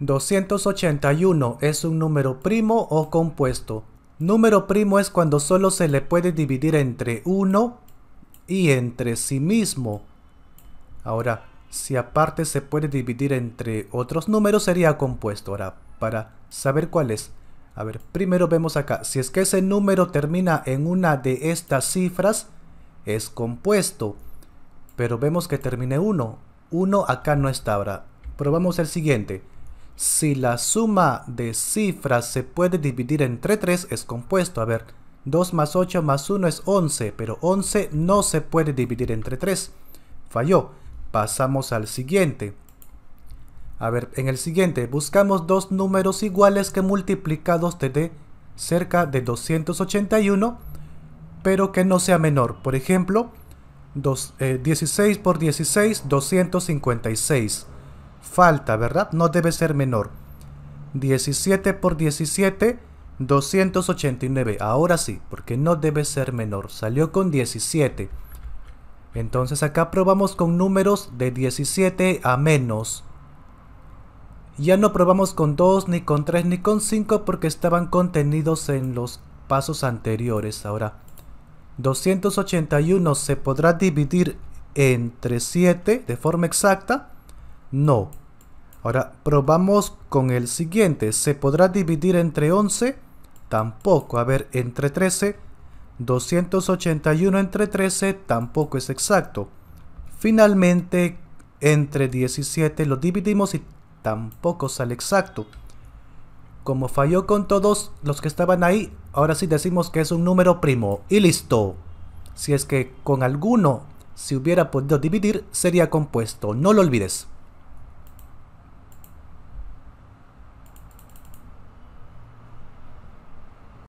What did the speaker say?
281 es un número primo o compuesto. Número primo es cuando solo se le puede dividir entre 1 y entre sí mismo. Ahora, si aparte se puede dividir entre otros números sería compuesto. Ahora, para saber cuál es. A ver, primero vemos acá. Si es que ese número termina en una de estas cifras, es compuesto. Pero vemos que termine 1. 1 acá no está. Ahora, probamos el siguiente. Si la suma de cifras se puede dividir entre 3 es compuesto. A ver, 2 más 8 más 1 es 11, pero 11 no se puede dividir entre 3. Falló. Pasamos al siguiente. A ver, en el siguiente buscamos dos números iguales que multiplicados te dé cerca de 281, pero que no sea menor. Por ejemplo, 16 eh, por 16, 256 falta, ¿verdad? No debe ser menor. 17 por 17, 289. Ahora sí, porque no debe ser menor. Salió con 17. Entonces acá probamos con números de 17 a menos. Ya no probamos con 2, ni con 3, ni con 5 porque estaban contenidos en los pasos anteriores. Ahora, 281 se podrá dividir entre 7 de forma exacta no. Ahora probamos con el siguiente. ¿Se podrá dividir entre 11? Tampoco. A ver, entre 13. 281 entre 13 tampoco es exacto. Finalmente, entre 17 lo dividimos y tampoco sale exacto. Como falló con todos los que estaban ahí, ahora sí decimos que es un número primo. Y listo. Si es que con alguno se hubiera podido dividir, sería compuesto. No lo olvides.